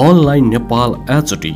online Nepal HD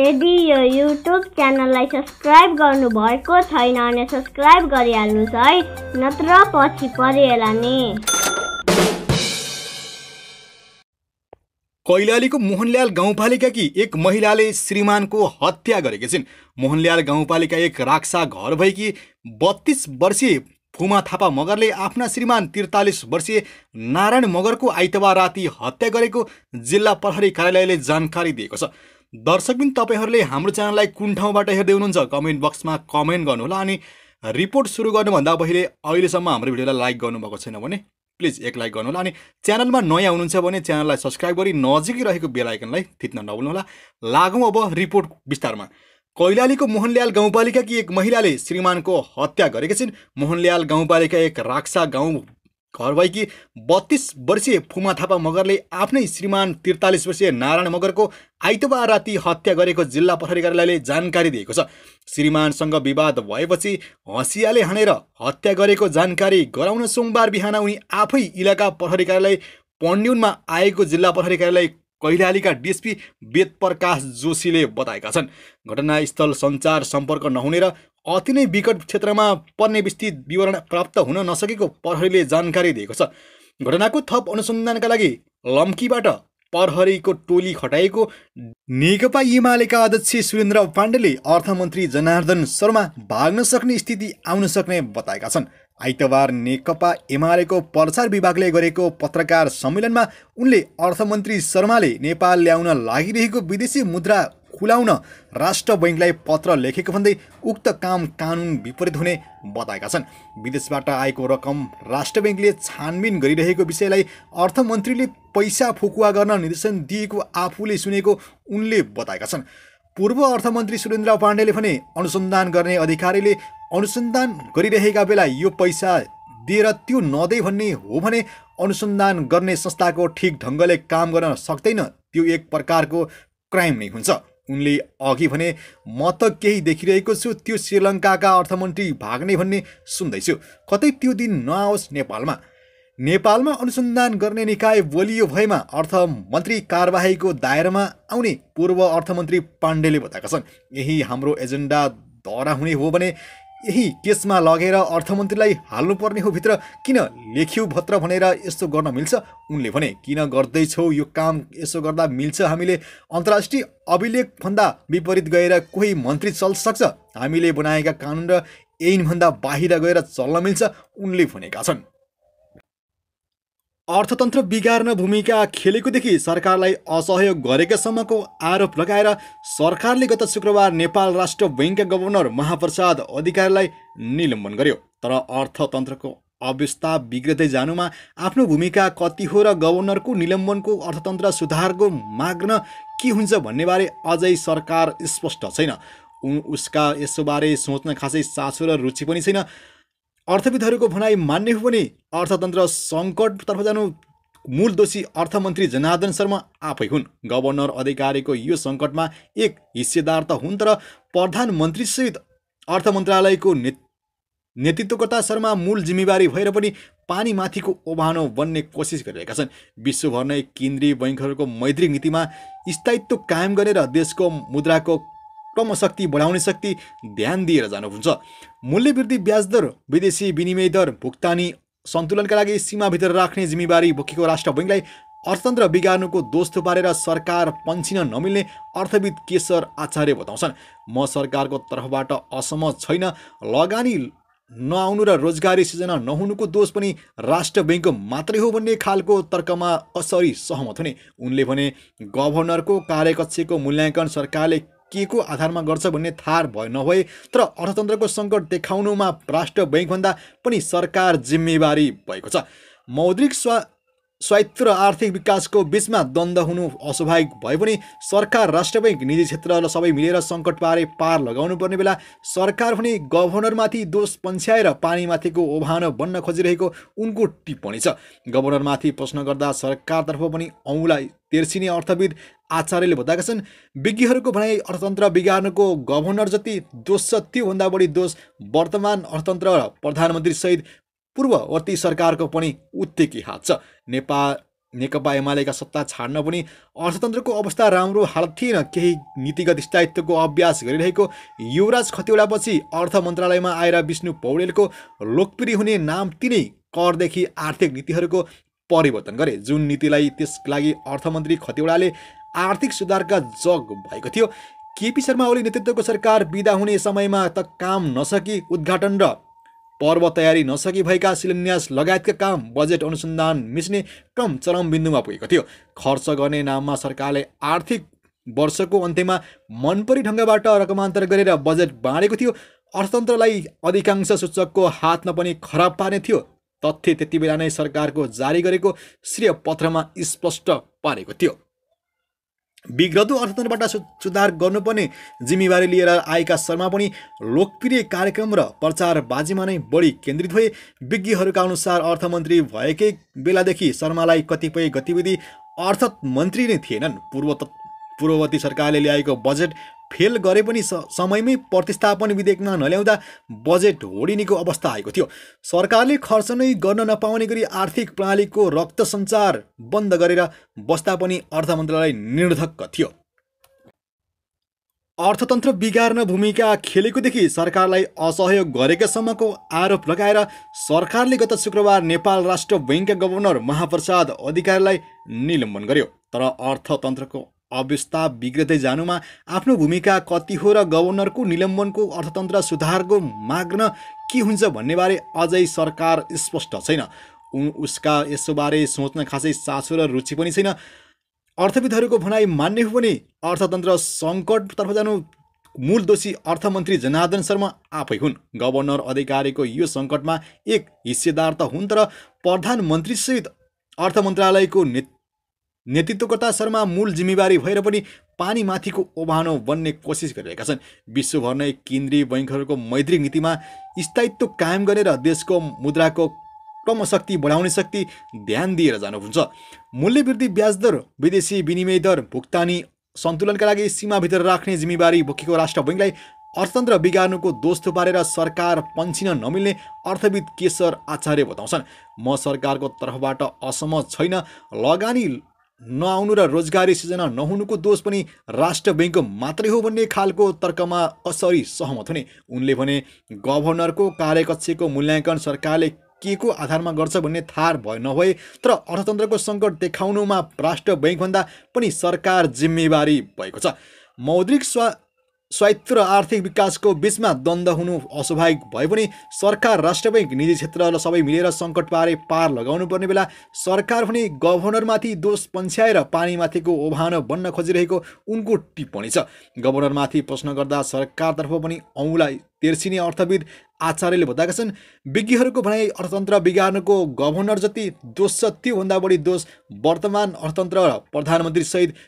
यदि यो YouTube च्यानललाई सब्सक्राइब गर्नुभएको छैन भने सब्सक्राइब गरिहाल्नुहोस् है नत्र पछि परिहेला नि कैलालीको मोहनल्याल गाउँपालिकाकी एक महिलाले श्रीमानको हत्या गरेकी छिन् मोहनल्याल गाउँपालिका एक राक्सा घर भएकी बत्तिस वर्षीय फुमा थापा मगरले आफ्ना श्रीमान त्रितालिस वर्षीय नारायण मगरको आइतबार राति हत्या गरेको जिल्ला प्रहरी कार्यालयले जानकारी दिएको छ दर्शकबिन तपाईँहरूले हाम्रो च्यानललाई कुन ठाउँबाट हेर्दै हुनुहुन्छ कमेन्ट बक्समा कमेन्ट गर्नुहोला अनि रिपोर्ट सुरु गर्नुभन्दा पहिले अहिलेसम्म हाम्रो भिडियोलाई लाइक गर्नुभएको छैन भने प्लिज एक लाइक गर्नुहोला अनि च्यानलमा नयाँ हुनुहुन्छ भने च्यानललाई सब्सक्राइब गरी नजिकै रहेको बेलायकनलाई थित्न नभुल्नुहोला लागौँ अब रिपोर्ट विस्तारमा कैलालीको मोहनल्याल कि एक महिलाले श्रीमानको हत्या गरेकी छिन् मोहनल्याल गाउँपालिका एक राक्षा गाउँ घर भएकी बत्तिस वर्षीय फुमा थापा मगरले आफ्नै श्रीमान त्रितालिस वर्षीय नारायण मगरको आइतबार राति हत्या गरेको जिल्ला प्रहरी कार्यालयले जानकारी दिएको छ श्रीमानसँग विवाद भएपछि हँसियाले हानेर हत्या गरेको जानकारी गराउन सोमबार बिहान उनी आफै इलाका प्रहरी कार्यालय पण्ड्युनमा आएको जिल्ला प्रहरी कार्यालय कैलालीका डिएसपी वेदप्रकाश जोशीले बताएका छन् घटनास्थल सञ्चार सम्पर्क नहुने र अति नै विकट क्षेत्रमा पर्ने विस्तृत विवरण प्राप्त हुन नसकेको प्रहरीले जानकारी दिएको छ घटनाको थप अनुसन्धानका लागि लम्कीबाट प्रहरीको टोली खटाएको नेकपा एमालेका अध्यक्ष सुरेन्द्र पाण्डेले अर्थमन्त्री जनार्दन शर्मा भाग्न सक्ने स्थिति आउन सक्ने बताएका छन् आइतबार नेकपा एमालेको प्रचार विभागले गरेको पत्रकार सम्मेलनमा उनले अर्थमन्त्री शर्माले नेपाल ल्याउन लागिरहेको विदेशी मुद्रा खुलाउन राष्ट्र बैङ्कलाई पत्र लेखेको भन्दै उक्त काम कानुन विपरीत हुने बताएका छन् विदेशबाट आएको रकम राष्ट्र ब्याङ्कले छानबिन गरिरहेको विषयलाई अर्थमन्त्रीले पैसा फुकुवा गर्न निर्देशन दिएको आफूले सुनेको उनले बताएका छन् पूर्व अर्थमन्त्री सुरेन्द्र पाण्डेले भने अनुसन्धान गर्ने अधिकारीले अनुसन्धान गरिरहेका बेला यो पैसा दिएर त्यो नदे भन्ने हो भने अनुसन्धान गर्ने संस्थाको ठिक ढङ्गले काम गर्न सक्दैन त्यो एक प्रकारको क्राइम नै हुन्छ उनले अघि भने म त केही देखिरहेको छु त्यो श्रीलङ्काका अर्थमन्त्री भाग्ने भन्ने सुन्दैछु कतै त्यो दिन नआओस् नेपालमा नेपालमा अनुसन्धान गर्ने निकाय बोलियो भएमा अर्थमन्त्री कारवाहीको दायरामा आउने पूर्व अर्थमन्त्री पाण्डेले बताएका छन् यही हाम्रो एजेन्डा दरा हुने हो भने यही केसमा लगेर अर्थमन्त्रीलाई हाल्नुपर्ने हो भित्र किन लेख्यौ भत्र भनेर यस्तो गर्न मिल्छ उनले भने किन गर्दैछौ यो काम यसो गर्दा मिल्छ हामीले अन्तर्राष्ट्रिय अभिलेखभन्दा विपरीत गएर कोही मन्त्री चल्न सक्छ हामीले बनाएका कानुन र ऐनभन्दा बाहिर गएर चल्न मिल्छ उनले भनेका छन् अर्थतन्त्र बिगार्न भूमिका खेलेकोदेखि सरकारलाई असहयोग गरेकासम्मको आरोप लगाएर सरकारले गत शुक्रबार नेपाल राष्ट्र बैङ्कका गभर्नर महाप्रसाद अधिकारीलाई निलम्बन गर्यो तर अर्थतन्त्रको अवस्था बिग्रदै जानुमा आफ्नो भूमिका कति हो र गभर्नरको निलम्बनको अर्थतन्त्र सुधारको माग्न के हुन्छ भन्नेबारे अझै सरकार स्पष्ट छैन उसका यसोबारे सोच्न खासै चासो र रुचि पनि छैन अर्थविदहरूको भनाइ मान्ने हो भने अर्थतन्त्र सङ्कटतर्फ जानु मूल दोषी अर्थमन्त्री जनार्दन शर्मा आफै हुन् गभर्नर अधिकारीको यो सङ्कटमा एक हिस्सेदार त हुन् तर प्रधानमन्त्रीसहित अर्थ मन्त्रालयको ने नेतृत्वकर्ता शर्मा मूल जिम्मेवारी भएर पनि पानीमाथिको ओभानो बन्ने कोसिस गरिरहेका छन् विश्वभर नै केन्द्रीय बैङ्कहरूको मैत्री नीतिमा स्थायित्व कायम गरेर देशको मुद्राको कम शक्ति बढाउने शक्ति ध्यान दिएर हुन्छ मूल्यवृद्धि ब्याज दर विदेशी विनिमय दर भुक्तानी सन्तुलनका लागि सीमाभित्र राख्ने जिम्मेवारी बोकेको राष्ट्र बैङ्कलाई अर्थतन्त्र बिगार्नुको दोष थुपारेर सरकार पन्छिन नमिल्ने अर्थविद केशर आचार्य बताउँछन् म सरकारको तर्फबाट असहमत छैन लगानी नआउनु र रोजगारी सिर्जना नहुनुको दोष पनि राष्ट्र ब्याङ्कको मात्रै हो भन्ने खालको तर्कमा असरी सहमत हुने उनले भने गभर्नरको कार्यकक्षको मूल्याङ्कन सरकारले के को आधारमा गर्छ भन्ने थार भए नभए तर अर्थतन्त्रको सङ्कट देखाउनुमा राष्ट्र बैङ्कभन्दा पनि सरकार जिम्मेवारी भएको छ मौद्रिक स्वा स्वायत्त र आर्थिक विकासको बिचमा द्वन्द हुनु अस्वाभाविक भए पनि सरकार राष्ट्र ब्याङ्क निजी क्षेत्र र सबै मिलेर सङ्कट पारे पार लगाउनु पर्ने बेला सरकार पनि गभर्नरमाथि दोष पन्छ्याएर पानीमाथिको ओभानो बन्न खोजिरहेको उनको टिप्पणी छ गभर्नरमाथि प्रश्न गर्दा सरकारतर्फ पनि औँलाई तेर्सिने अर्थविद आचार्यले बताएका छन् विज्ञहरूको भनाइ अर्थतन्त्र बिगार्नुको गभर्नर जति दोष छ त्योभन्दा बढी दोष वर्तमान अर्थतन्त्र र प्रधानमन्त्रीसहित पूर्ववर्ती सरकारको पनि उत्तिकै हात छ नेपाल नेकपा एमालेका सत्ता छाड्न पनि अर्थतन्त्रको अवस्था राम्रो हालत थिएन केही नीतिगत स्थायित्वको अभ्यास गरिरहेको युवराज खतिवडापछि अर्थ मन्त्रालयमा आएर विष्णु पौडेलको लोकप्रिय हुने नाम तिनै करदेखि आर्थिक नीतिहरूको परिवर्तन गरे जुन नीतिलाई त्यस लागि अर्थमन्त्री खतिवडाले आर्थिक सुधारका जग भएको थियो केपी शर्मा ओली नेतृत्वको सरकार बिदा हुने समयमा त काम नसकी उद्घाटन र पर्व तयारी नसकी भएका शिलान्यास लगायतका काम बजेट अनुसन्धान मिच्ने क्रम चरम बिन्दुमा पुगेको थियो खर्च गर्ने नाममा सरकारले आर्थिक वर्षको अन्त्यमा मनपरी ढङ्गबाट रकमान्तर गरेर बजेट बाँडेको थियो अर्थतन्त्रलाई अधिकांश सूचकको हातमा पनि खराब पार्ने थियो तथ्य त्यति बेला नै सरकारको जारी गरेको श्रेय पत्रमा स्पष्ट पारेको थियो विगदो अर्थतन्त्रबाट सुधार गर्नुपर्ने जिम्मेवारी लिएर आएका शर्मा पनि लोकप्रिय कार्यक्रम र प्रचारबाजीमा नै बढी केन्द्रित भए विज्ञहरूका अनुसार अर्थमन्त्री भएकै बेलादेखि शर्मालाई कतिपय गतिविधि अर्थमन्त्री नै थिएनन् पूर्व पूर्ववर्ती सरकारले ल्याएको बजेट फेल गरे पनि समयमै प्रतिस्थापन विधेयकमा नल्याउँदा बजेट होडिनेको अवस्था आएको थियो सरकारले खर्च नै गर्न नपाउने गरी आर्थिक प्रणालीको रक्त सञ्चार बन्द गरेर बस्दा पनि अर्थ मन्त्रालय निर्धक्क थियो अर्थतन्त्र बिगार्न भूमिका खेलेकोदेखि सरकारलाई असहयोग गरेकासम्मको आरोप लगाएर सरकारले गत शुक्रबार नेपाल राष्ट्र बैङ्कका गभर्नर महाप्रसाद अधिकारीलाई निलम्बन गर्यो तर अर्थतन्त्रको अवस्था बिग्रदै जानुमा आफ्नो भूमिका कति हो र गभर्नरको निलम्बनको अर्थतन्त्र सुधारको माग्न के हुन्छ भन्नेबारे अझै सरकार स्पष्ट छैन उ उसका यसोबारे सोच्न खासै चासो र रुचि पनि छैन अर्थविदहरूको भनाइ मान्ने हो भने अर्थतन्त्र सङ्कटतर्फ जानु मूल दोषी अर्थमन्त्री जनार्दन शर्मा आफै हुन् गभर्नर अधिकारीको यो सङ्कटमा एक हिस्सेदार त हुन् तर प्रधानमन्त्रीसहित अर्थ मन्त्रालयको नेतृत्व नेतृत्वकर्ता शर्मा मूल जिम्मेवारी भएर पनि पानीमाथिको ओभानो बन्ने कोसिस गरिरहेका छन् विश्वभर नै केन्द्रीय बैङ्कहरूको मैत्री नीतिमा स्थायित्व कायम गरेर देशको मुद्राको क्रमशक्ति बढाउने शक्ति ध्यान दिएर जानुहुन्छ मूल्यवृद्धि ब्याज दर विदेशी विनिमय दर भुक्तानी सन्तुलनका लागि सीमाभित्र राख्ने जिम्मेवारी बोकेको राष्ट्र बैङ्कलाई अर्थतन्त्र बिगार्नुको दोष पारेर सरकार पन्छिन नमिल्ने अर्थविद केशर आचार्य बताउँछन् म सरकारको तर्फबाट असहमत छैन लगानी नआउनु र रोजगारी सिर्जना नहुनुको दोष पनि राष्ट्र ब्याङ्कको मात्रै हो भन्ने खालको तर्कमा असरी सहमत हुने उनले भने गभर्नरको कार्यकक्षको मूल्याङ्कन सरकारले के को आधारमा गर्छ भन्ने थार भए नभए तर अर्थतन्त्रको सङ्कट देखाउनुमा राष्ट्र ब्याङ्कभन्दा पनि सरकार जिम्मेवारी भएको छ मौद्रिक स्वा स्वायत्त र आर्थिक विकासको बिचमा द्वन्द हुनु अस्वाभाविक भए पनि सरकार राष्ट्र बैङ्क निजी क्षेत्र र सबै मिलेर सङ्कट पारे पार लगाउनु पर्ने बेला सरकार पनि गभर्नरमाथि दोष पन्छ्याएर पानीमाथिको ओभानो बन्न खोजिरहेको उनको टिप्पणी छ गभर्नरमाथि प्रश्न गर्दा सरकारतर्फ पनि औँलाई तेर्सिने अर्थविद आचार्यले बताएका छन् विज्ञहरूको भनाइ अर्थतन्त्र बिगार्नुको गभर्नर जति दोष छ त्योभन्दा बढी दोष वर्तमान अर्थतन्त्र र प्रधानमन्त्रीसहित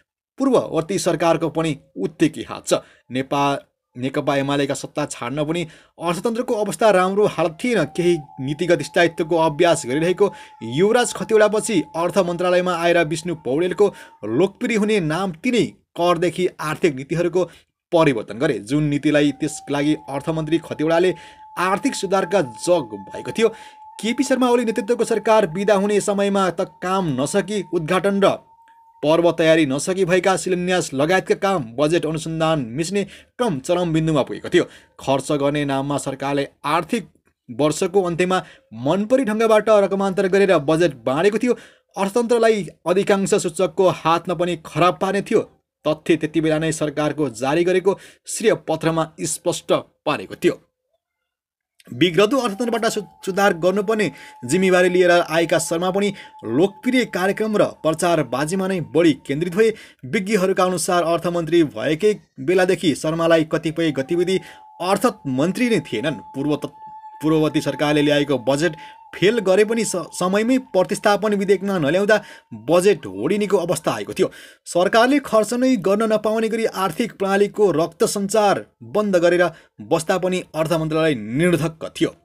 पूर्ववर्ती सरकारको पनि उत्तिकै हात छ नेपाल नेकपा एमालेका सत्ता छाड्न पनि अर्थतन्त्रको अवस्था राम्रो हालत थिएन केही नीतिगत स्थायित्वको अभ्यास गरिरहेको युवराज खतिवडापछि अर्थ मन्त्रालयमा आएर विष्णु पौडेलको लोकप्रिय हुने नाम तिनै करदेखि आर्थिक नीतिहरूको परिवर्तन गरे जुन नीतिलाई त्यस लागि अर्थमन्त्री खतिवडाले आर्थिक सुधारका जग भएको थियो केपी शर्मा ओली नेतृत्वको सरकार बिदा हुने समयमा त काम नसकी उद्घाटन र पर्व तयारी नसकी भएका शिलान्यास लगायतका काम बजेट अनुसन्धान मिच्ने क्रम चरम बिन्दुमा पुगेको थियो खर्च गर्ने नाममा सरकारले आर्थिक वर्षको अन्त्यमा मनपरी ढङ्गबाट रकमान्तर गरेर बजेट बाँडेको थियो अर्थतन्त्रलाई अधिकांश सूचकको हातमा पनि खराब पार्ने थियो तथ्य त्यति बेला नै सरकारको जारी गरेको श्रेय पत्रमा स्पष्ट पारेको थियो विग्रदो अर्थतन्त्रबाट सुधार गर्नुपर्ने जिम्मेवारी लिएर आएका शर्मा पनि लोकप्रिय कार्यक्रम र प्रचारबाजीमा नै बढी केन्द्रित भए विज्ञहरूका अनुसार अर्थमन्त्री भएकै बेलादेखि शर्मालाई कतिपय गतिविधि अर्थमन्त्री नै थिएनन् पूर्व पूर्ववर्ती सरकारले ल्याएको बजेट फेल गरे पनि समयमै प्रतिस्थापन विधेयकमा नल्याउँदा बजेट होडिनेको अवस्था आएको थियो सरकारले खर्च नै गर्न नपाउने गरी आर्थिक प्रणालीको रक्त सञ्चार बन्द गरेर बस्दा पनि अर्थ मन्त्रालय निर्धक्क थियो